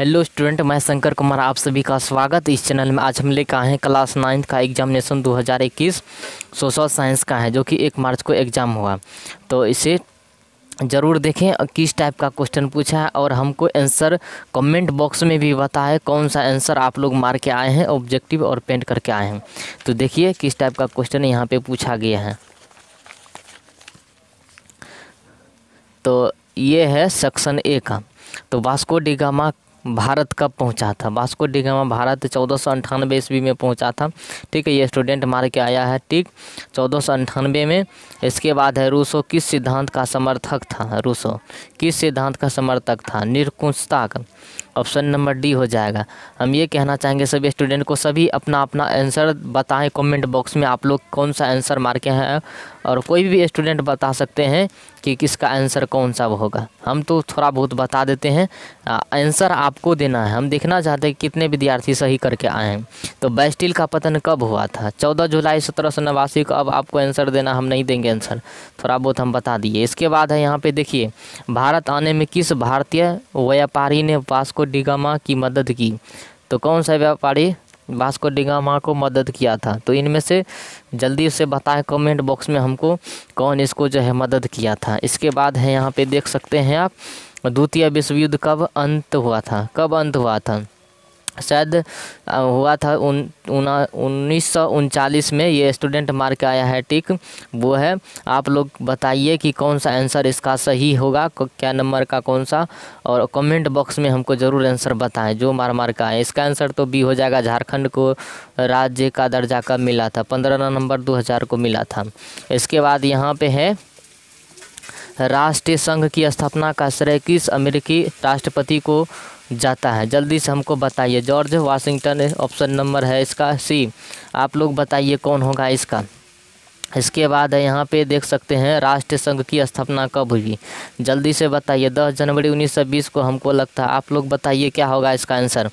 hello student मैं शंकर कुमार आप सभी का स्वागत इस चैनल में आज हम लेकर आए हैं क्लास नाइन्थ का एग्जामिनेशन 2021 सोशल साइंस का है जो कि एक मार्च को एग्ज़ाम हुआ तो इसे ज़रूर देखें किस टाइप का क्वेश्चन पूछा है और हमको आंसर कमेंट बॉक्स में भी बताए कौन सा आंसर आप लोग मार के आए हैं ऑब्जेक्टिव और पेंट करके आए हैं तो देखिए किस टाइप का क्वेश्चन यहाँ पर पूछा गया है तो ये है सेक्शन ए का तो वास्को डिगामा भारत कब पहुंचा था वास्को डिगामा भारत चौदह सौ अंठानवे ईस्वी में पहुंचा था ठीक है ये स्टूडेंट मार के आया है ठीक चौदह सौ अंठानवे में इसके बाद है रूसो किस सिद्धांत का समर्थक था रूसो किस सिद्धांत का समर्थक था निरकुंजता का ऑप्शन नंबर डी हो जाएगा हम ये कहना चाहेंगे सभी स्टूडेंट को सभी अपना अपना आंसर बताएं कमेंट बॉक्स में आप लोग कौन सा आंसर मार के हैं और कोई भी स्टूडेंट बता सकते हैं कि किसका आंसर कौन सा होगा हम तो थोड़ा बहुत बता देते हैं आंसर आप आपको देना है हम देखना चाहते हैं कितने विद्यार्थी सही करके आए हैं तो बैस्टिल का पतन कब हुआ था चौदह जुलाई सत्रह सौ नवासी को अब आपको आंसर देना हम नहीं देंगे आंसर थोड़ा बहुत हम बता दिए इसके बाद है यहाँ पे देखिए भारत आने में किस भारतीय व्यापारी ने वास्को डिगामा की मदद की तो कौन सा व्यापारी वास्को डिगामा को मदद किया था तो इनमें से जल्दी से बताएं कमेंट बॉक्स में हमको कौन इसको जो है मदद किया था इसके बाद है यहाँ पे देख सकते हैं आप द्वितीय विश्व युद्ध कब अंत हुआ था कब अंत हुआ था शायद हुआ था उन उन्नीस में ये स्टूडेंट मार के आया है टिक वो है आप लोग बताइए कि कौन सा आंसर इसका सही होगा क्या नंबर का कौन सा और कमेंट बॉक्स में हमको ज़रूर आंसर बताएं जो मार मार का है इसका आंसर तो बी हो जाएगा झारखंड को राज्य का दर्जा कब मिला था पंद्रह नवंबर 2000 को मिला था इसके बाद यहाँ पे है राष्ट्रीय संघ की स्थापना का श्रेय किस अमेरिकी राष्ट्रपति को जाता है जल्दी से हमको बताइए जॉर्ज वाशिंगटन ऑप्शन नंबर है इसका सी आप लोग बताइए कौन होगा इसका इसके बाद है यहाँ पे देख सकते हैं राष्ट्रीय संघ की स्थापना कब हुई जल्दी से बताइए 10 जनवरी 1920 को हमको लगता है आप लोग बताइए क्या होगा इसका आंसर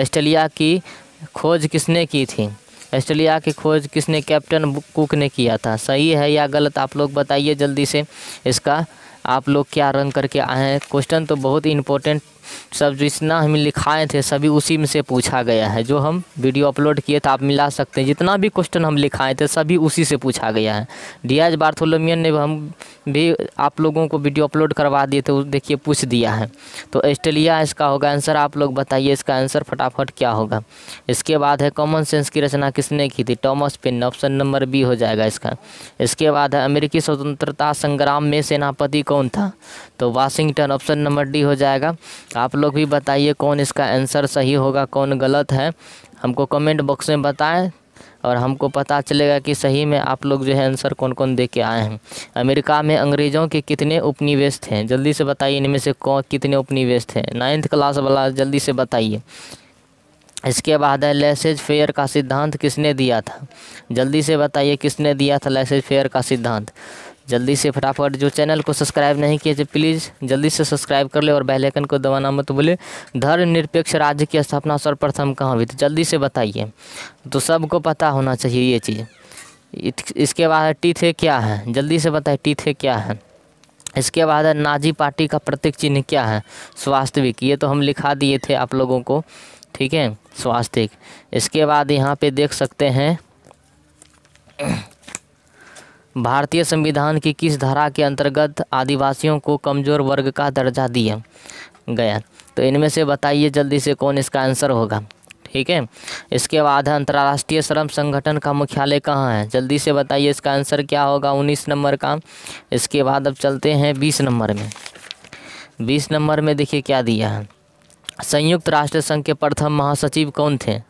ऑस्ट्रेलिया की खोज किसने की थी ऑस्ट्रेलिया की खोज किसने कैप्टन कुक ने किया था सही है या गलत आप लोग बताइए जल्दी से इसका आप लोग क्या रन करके आए हैं क्वेश्चन तो बहुत ही इम्पोर्टेंट सब जितना हम लिखाए थे सभी उसी में से पूछा गया है जो हम वीडियो अपलोड किए थे आप मिला सकते हैं जितना भी क्वेश्चन हम लिखाए थे सभी उसी से पूछा गया है डियाज बार्थोलोमियन ने हम भी आप लोगों को वीडियो अपलोड करवा दिए थे देखिए पूछ दिया है तो ऑस्ट्रेलिया इसका होगा आंसर आप लोग बताइए इसका आंसर फटाफट क्या होगा इसके बाद है कॉमन सेंस की रचना किसने की थी Thomas Paine option number B हो जाएगा इसका इसके बाद है अमेरिकी स्वतंत्रता संग्राम में सेनापति कौन था तो वाशिंगटन ऑप्शन नंबर डी हो जाएगा आप लोग भी बताइए कौन इसका आंसर सही होगा कौन गलत है हमको कमेंट बॉक्स में बताएं और हमको पता चलेगा कि सही में आप लोग जो है आंसर कौन कौन दे के आए हैं अमेरिका में अंग्रेज़ों के कितने उपनिवेश थे जल्दी से बताइए इनमें से कौन कितने उपनिवेश थे नाइन्थ क्लास वाला जल्दी से बताइए इसके बाद है लेसेज फेयर का सिद्धांत किसने दिया था जल्दी से बताइए किसने दिया था लेसेज फेयर का सिद्धांत जल्दी से फटाफट जो चैनल को सब्सक्राइब नहीं किए थे प्लीज़ जल्दी से सब्सक्राइब कर ले और बेल आइकन को दबाना मत बोले धर्म निरपेक्ष राज्य की स्थापना सर्वप्रथम कहाँ हुई तो जल्दी से बताइए तो सबको पता होना चाहिए ये चीज़ इसके बाद टीथे क्या है जल्दी से बताए टीथे क्या है इसके बाद नाजी पार्टी का प्रतीक चिन्ह क्या है स्वास्थ्यविक ये तो हम लिखा दिए थे आप लोगों को ठीक है स्वास्थ्यिक इसके बाद यहाँ पे देख सकते हैं भारतीय संविधान की किस धारा के अंतर्गत आदिवासियों को कमज़ोर वर्ग का दर्जा दिया गया तो इनमें से बताइए जल्दी से कौन इसका आंसर होगा ठीक है इसके बाद अंतर्राष्ट्रीय श्रम संगठन का मुख्यालय कहाँ है जल्दी से बताइए इसका आंसर क्या होगा उन्नीस नंबर का इसके बाद अब चलते हैं बीस नंबर में बीस नंबर में देखिए क्या दिया है संयुक्त राष्ट्र संघ के प्रथम महासचिव कौन थे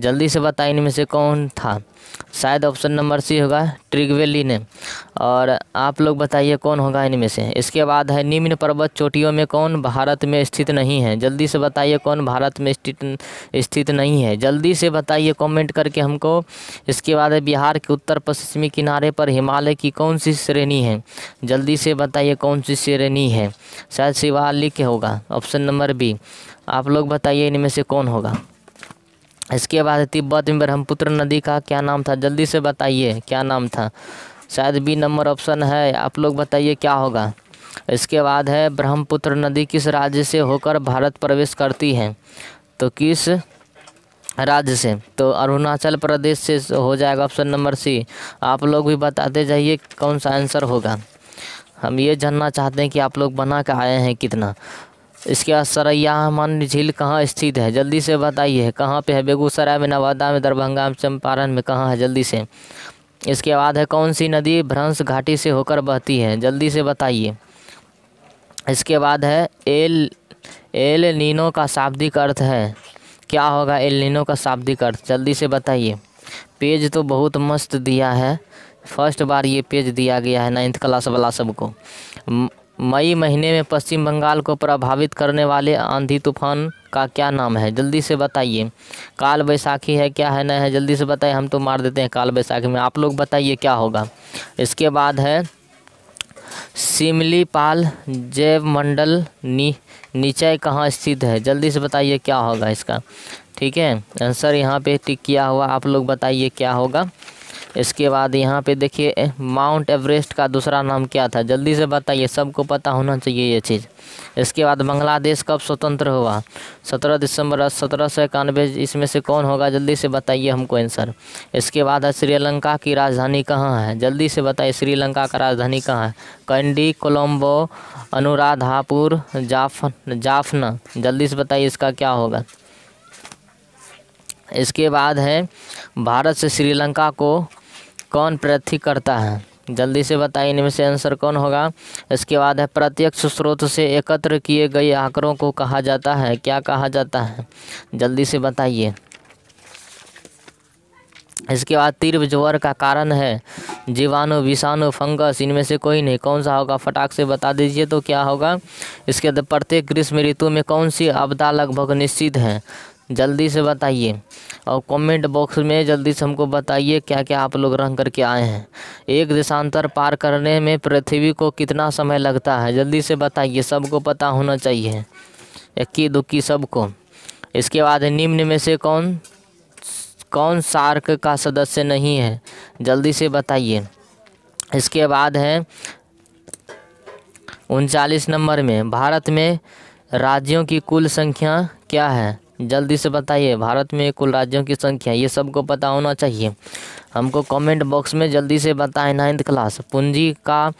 जल्दी से बताएं इनमें से कौन था शायद ऑप्शन नंबर सी होगा ट्रिगवेली ने और आप लोग बताइए कौन होगा इनमें से इसके बाद है निम्न पर्वत चोटियों में कौन भारत में स्थित नहीं है जल्दी से बताइए कौन भारत में स्थित स्थित नहीं है जल्दी से बताइए कमेंट करके हमको इसके बाद है बिहार के उत्तर पश्चिमी किनारे पर हिमालय की कौन सी श्रेणी है जल्दी से बताइए कौन सी श्रेणी है शायद शिवालिक होगा ऑप्शन नंबर बी आप लोग बताइए इनमें से कौन होगा इसके बाद तिब्बत में ब्रह्मपुत्र नदी का क्या नाम था जल्दी से बताइए क्या नाम था शायद बी नंबर ऑप्शन है आप लोग बताइए क्या होगा इसके बाद है ब्रह्मपुत्र नदी किस राज्य से होकर भारत प्रवेश करती है तो किस राज्य से तो अरुणाचल प्रदेश से हो जाएगा ऑप्शन नंबर सी आप लोग भी बताते जाइए कौन सा आंसर होगा हम ये जानना चाहते हैं कि आप लोग बना के आए हैं कितना इसके बाद सरैया मन झील कहाँ स्थित है जल्दी से बताइए कहाँ पे है बेगूसराय में नवादा में दरभंगा में चंपारण में कहाँ है जल्दी से इसके बाद है कौन सी नदी भ्रंश घाटी से होकर बहती है जल्दी से बताइए इसके बाद है एल एल नीनो का शाब्दिक अर्थ है क्या होगा एल नीनो का शाब्दिक अर्थ जल्दी से बताइए पेज तो बहुत मस्त दिया है फर्स्ट बार ये पेज दिया गया है नाइन्थ क्लास वाला सबको मई महीने में पश्चिम बंगाल को प्रभावित करने वाले आंधी तूफान का क्या नाम है जल्दी से बताइए काल बैसाखी है क्या है ना है जल्दी से बताइए हम तो मार देते हैं काल बैसाखी में आप लोग बताइए क्या होगा इसके बाद है सिमलीपाल जैव मंडल नी नीचे कहाँ स्थित है जल्दी से बताइए क्या होगा इसका ठीक है आंसर यहाँ पे टिक किया हुआ आप लोग बताइए क्या होगा इसके बाद यहाँ पे देखिए माउंट एवरेस्ट का दूसरा नाम क्या था जल्दी से बताइए सबको पता होना चाहिए ये चीज़ इसके बाद बांग्लादेश कब स्वतंत्र हुआ सत्रह दिसंबर सत्रह सौ इक्यानवे इसमें से कौन होगा जल्दी से बताइए हमको आंसर इसके बाद श्रीलंका की राजधानी कहाँ है जल्दी से बताइए श्रीलंका का राजधानी कहाँ है कैंडी कोलम्बो अनुराधापुर जाफ जाफना जल्दी से बताइए इसका क्या होगा इसके बाद है भारत से श्रीलंका को कौन प्रथी करता है जल्दी से बताइए इनमें से आंसर कौन होगा इसके बाद है प्रत्यक्ष स्रोत से एकत्र किए गए आंकड़ों को कहा जाता है क्या कहा जाता है जल्दी से बताइए इसके बाद तीव्र ज्वर का कारण है जीवाणु विषाणु फंगस इनमें से कोई नहीं कौन सा होगा फटाक से बता दीजिए तो क्या होगा इसके बाद प्रत्येक ग्रीष्म ऋतु में कौन सी आपदा लगभग निश्चित है जल्दी से बताइए और कमेंट बॉक्स में जल्दी से हमको बताइए क्या क्या आप लोग रंग करके आए हैं एक देशांतर पार करने में पृथ्वी को कितना समय लगता है जल्दी से बताइए सबको पता होना चाहिए इक्की दुक्की सबको इसके बाद निम्न में से कौन कौन सार्क का सदस्य नहीं है जल्दी से बताइए इसके बाद है उनचालीस नंबर में भारत में राज्यों की कुल संख्या क्या है जल्दी से बताइए भारत में कुल राज्यों की संख्या ये सबको पता होना चाहिए हमको कमेंट बॉक्स में जल्दी से बताएं नाइन्थ क्लास पूंजी का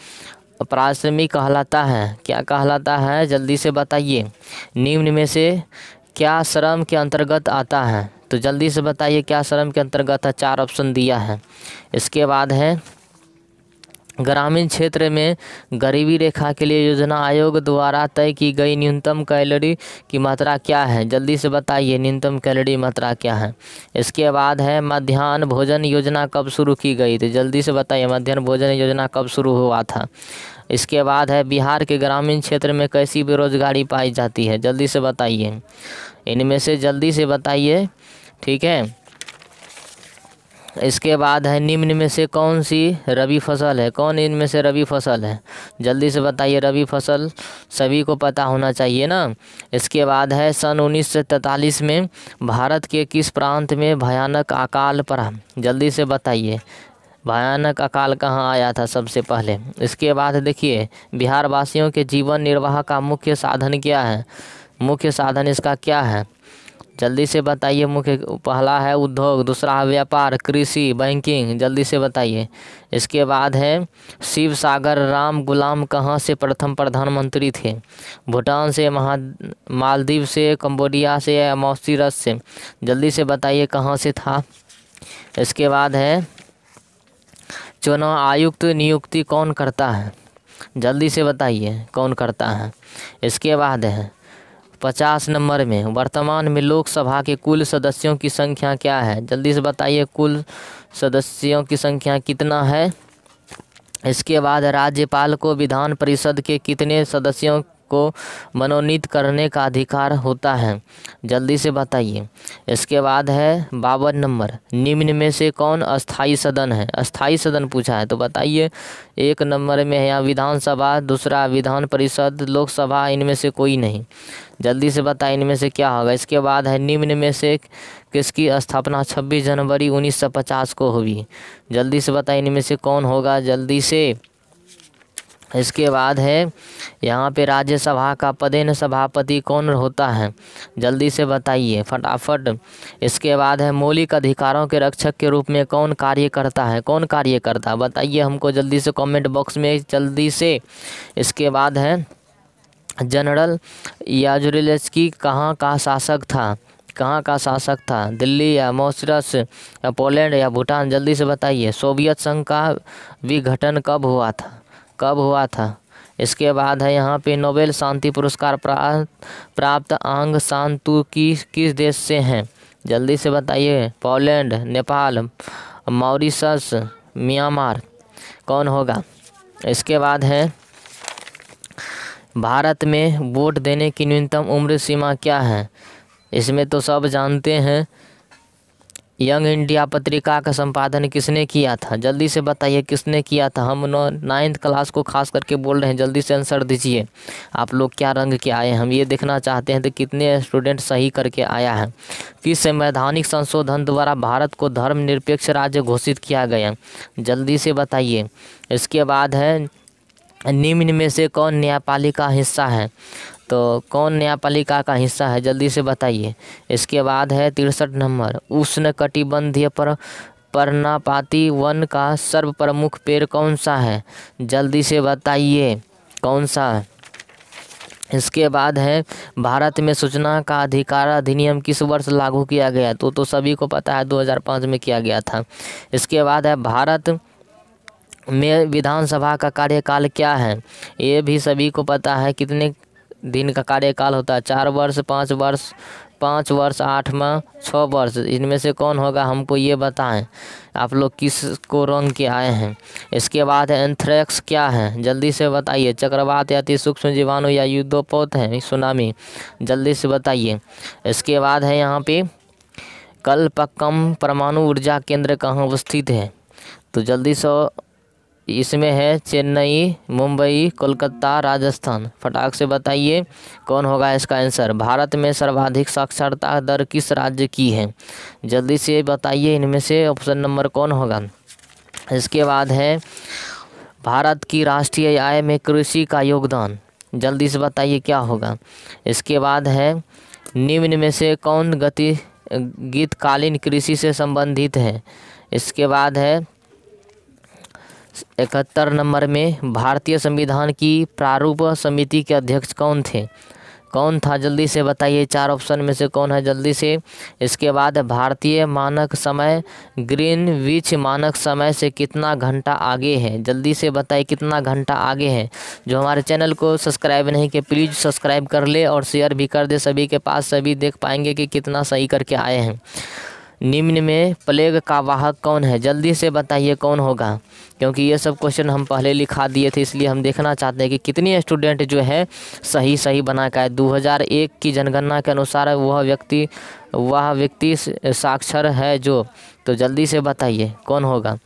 प्राथमिक कहलाता है क्या कहलाता है जल्दी से बताइए निम्न में से क्या श्रम के अंतर्गत आता है तो जल्दी से बताइए क्या श्रम के अंतर्गत है चार ऑप्शन दिया है इसके बाद है ग्रामीण क्षेत्र में गरीबी रेखा के लिए योजना आयोग द्वारा तय की गई न्यूनतम कैलोरी की मात्रा क्या है जल्दी से बताइए न्यूनतम कैलोरी मात्रा क्या है इसके बाद है मध्यान्ह भोजन योजना कब शुरू की गई थी तो जल्दी से बताइए मध्यान्ह भोजन योजना कब शुरू हुआ था इसके बाद है बिहार के ग्रामीण क्षेत्र में कैसी बेरोजगारी पाई जाती है जल्दी से बताइए इनमें से जल्दी से बताइए ठीक है इसके बाद है निम्न में से कौन सी रबी फसल है कौन इनमें से रबी फसल है जल्दी से बताइए रबी फसल सभी को पता होना चाहिए ना इसके बाद है सन उन्नीस में भारत के किस प्रांत में भयानक अकाल पड़ा जल्दी से बताइए भयानक अकाल कहाँ आया था सबसे पहले इसके बाद देखिए बिहार वासियों के जीवन निर्वाह का मुख्य साधन क्या है मुख्य साधन इसका क्या है जल्दी से बताइए मुख्य पहला है उद्योग दूसरा है व्यापार कृषि बैंकिंग जल्दी से बताइए इसके बाद है शिव सागर राम गुलाम कहाँ से प्रथम प्रधानमंत्री थे भूटान से महा मालदीव से कंबोडिया से या मौसीरस से जल्दी से बताइए कहाँ से था इसके बाद है चुनाव आयुक्त नियुक्ति कौन करता है जल्दी से बताइए कौन करता है इसके बाद है पचास नंबर में वर्तमान में लोकसभा के कुल सदस्यों की संख्या क्या है जल्दी से बताइए कुल सदस्यों की संख्या कितना है इसके बाद राज्यपाल को विधान परिषद के कितने सदस्यों को मनोनीत करने का अधिकार होता है जल्दी से बताइए इसके बाद है बावन नंबर निम्न में से कौन अस्थाई सदन है अस्थाई सदन पूछा है तो बताइए एक नंबर में है विधानसभा दूसरा विधान परिषद लोकसभा इनमें से कोई नहीं जल्दी से बताए इनमें से क्या होगा इसके बाद है निम्न में से किसकी स्थापना 26 जनवरी 1950 को होगी जल्दी से बताए इनमें से कौन होगा जल्दी से इसके बाद है यहाँ पे राज्यसभा का पदेन सभापति कौन होता है जल्दी से बताइए फटाफट इसके बाद है मौलिक अधिकारों के रक्षक के रूप में कौन कार्य करता है कौन कार्य करता है बताइए हमको जल्दी से कमेंट बॉक्स में जल्दी से इसके बाद है जनरल याजुरिलस्की कहाँ का शासक था कहाँ का शासक था दिल्ली या मोसरस या पोलैंड या भूटान जल्दी से बताइए सोवियत संघ का विघटन कब हुआ था कब हुआ था इसके बाद है यहाँ पे नोबेल शांति पुरस्कार प्राप्त प्राप्त आंग शांतु की किस देश से हैं जल्दी से बताइए पोलैंड नेपाल मॉरिशस म्यांमार कौन होगा इसके बाद है भारत में वोट देने की न्यूनतम उम्र सीमा क्या है इसमें तो सब जानते हैं यंग इंडिया पत्रिका का संपादन किसने किया था जल्दी से बताइए किसने किया था हम नाइन्थ क्लास को खास करके बोल रहे हैं जल्दी से आंसर दीजिए आप लोग क्या रंग के आए हैं हम ये देखना चाहते हैं तो कितने स्टूडेंट सही करके आया है किस संवैधानिक संशोधन द्वारा भारत को धर्मनिरपेक्ष राज्य घोषित किया गया जल्दी से बताइए इसके बाद है निम्न में से कौन न्यायपालिका हिस्सा है तो कौन न्यायपालिका का हिस्सा है जल्दी से बताइए इसके बाद है तिरसठ नंबर उष्ण कटिबंधीय पर पर्णापाती वन का सर्व प्रमुख पेड़ कौन सा है जल्दी से बताइए कौन सा है इसके बाद है भारत में सूचना का अधिकार अधिनियम किस वर्ष लागू किया गया तो तो सभी को पता है 2005 में किया गया था इसके बाद है भारत में विधानसभा का कार्यकाल क्या है ये भी सभी को पता है कितने दिन का कार्यकाल होता है चार वर्ष पाँच वर्ष पाँच वर्ष आठ में छः वर्ष इनमें से कौन होगा हमको ये बताएं आप लोग किस को रंग के आए हैं इसके बाद एंथ्रेक्स क्या है जल्दी से बताइए चक्रवात अति सूक्ष्म जीवाणु या युद्धोपोत है सुनामी जल्दी से बताइए इसके बाद है यहाँ पे कल्पकम परमाणु ऊर्जा केंद्र कहाँ अवस्थित है तो जल्दी से इसमें है चेन्नई मुंबई कोलकाता राजस्थान फटाक से बताइए कौन होगा इसका आंसर भारत में सर्वाधिक साक्षरता दर किस राज्य की है जल्दी से बताइए इनमें से ऑप्शन नंबर कौन होगा इसके बाद है भारत की राष्ट्रीय आय में कृषि का योगदान जल्दी से बताइए क्या होगा इसके बाद है निम्न में से कौन गति गीतकालीन कृषि से संबंधित है इसके बाद है इकहत्तर नंबर में भारतीय संविधान की प्रारूप समिति के अध्यक्ष कौन थे कौन था जल्दी से बताइए चार ऑप्शन में से कौन है जल्दी से इसके बाद भारतीय मानक समय ग्रीन विच मानक समय से कितना घंटा आगे है जल्दी से बताइए कितना घंटा आगे है जो हमारे चैनल को सब्सक्राइब नहीं किया प्लीज़ सब्सक्राइब कर ले और शेयर भी कर दे सभी के पास सभी देख पाएंगे कि कितना सही करके आए हैं निम्न में प्लेग का वाहक कौन है जल्दी से बताइए कौन होगा क्योंकि ये सब क्वेश्चन हम पहले लिखा दिए थे इसलिए हम देखना चाहते हैं कि कितने स्टूडेंट जो है सही सही बना का है 2001 की जनगणना के अनुसार वह व्यक्ति वह व्यक्ति साक्षर है जो तो जल्दी से बताइए कौन होगा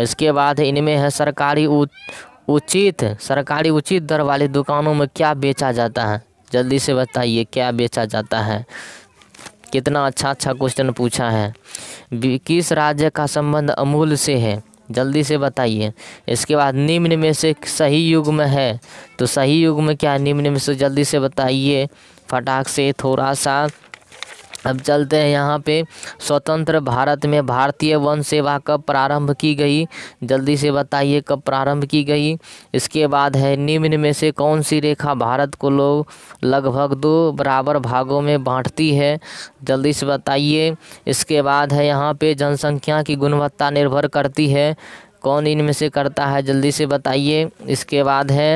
इसके बाद इनमें है सरकारी उचित सरकारी उचित दर वाली दुकानों में क्या बेचा जाता है जल्दी से बताइए क्या बेचा जाता है कितना अच्छा अच्छा क्वेश्चन पूछा है किस राज्य का संबंध अमूल से है जल्दी से बताइए इसके बाद निम्न में से सही युग में है तो सही युग में क्या निम्न में से जल्दी से बताइए फटाक से थोड़ा सा अब चलते हैं यहाँ पे स्वतंत्र भारत में भारतीय वन सेवा कब प्रारंभ की गई जल्दी से बताइए कब प्रारंभ की गई इसके बाद है निम्न में से कौन सी रेखा भारत को लोग लगभग दो बराबर भागों में बांटती है जल्दी से बताइए इसके बाद है यहाँ पे जनसंख्या की गुणवत्ता निर्भर करती है कौन इनमें से करता है जल्दी से बताइए इसके बाद है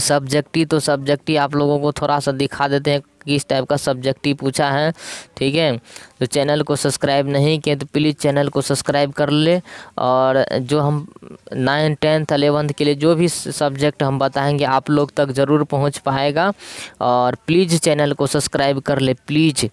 सब्जेक्टी तो सब्जेक्टी आप लोगों को थोड़ा सा दिखा देते हैं किस टाइप का सब्जेक्ट ही पूछा है ठीक है तो चैनल को सब्सक्राइब नहीं किए तो प्लीज़ चैनल को सब्सक्राइब कर ले और जो हम नाइन्थ टेंथ अलेवंथ के लिए जो भी सब्जेक्ट हम बताएंगे आप लोग तक ज़रूर पहुंच पाएगा और प्लीज़ चैनल को सब्सक्राइब कर ले प्लीज़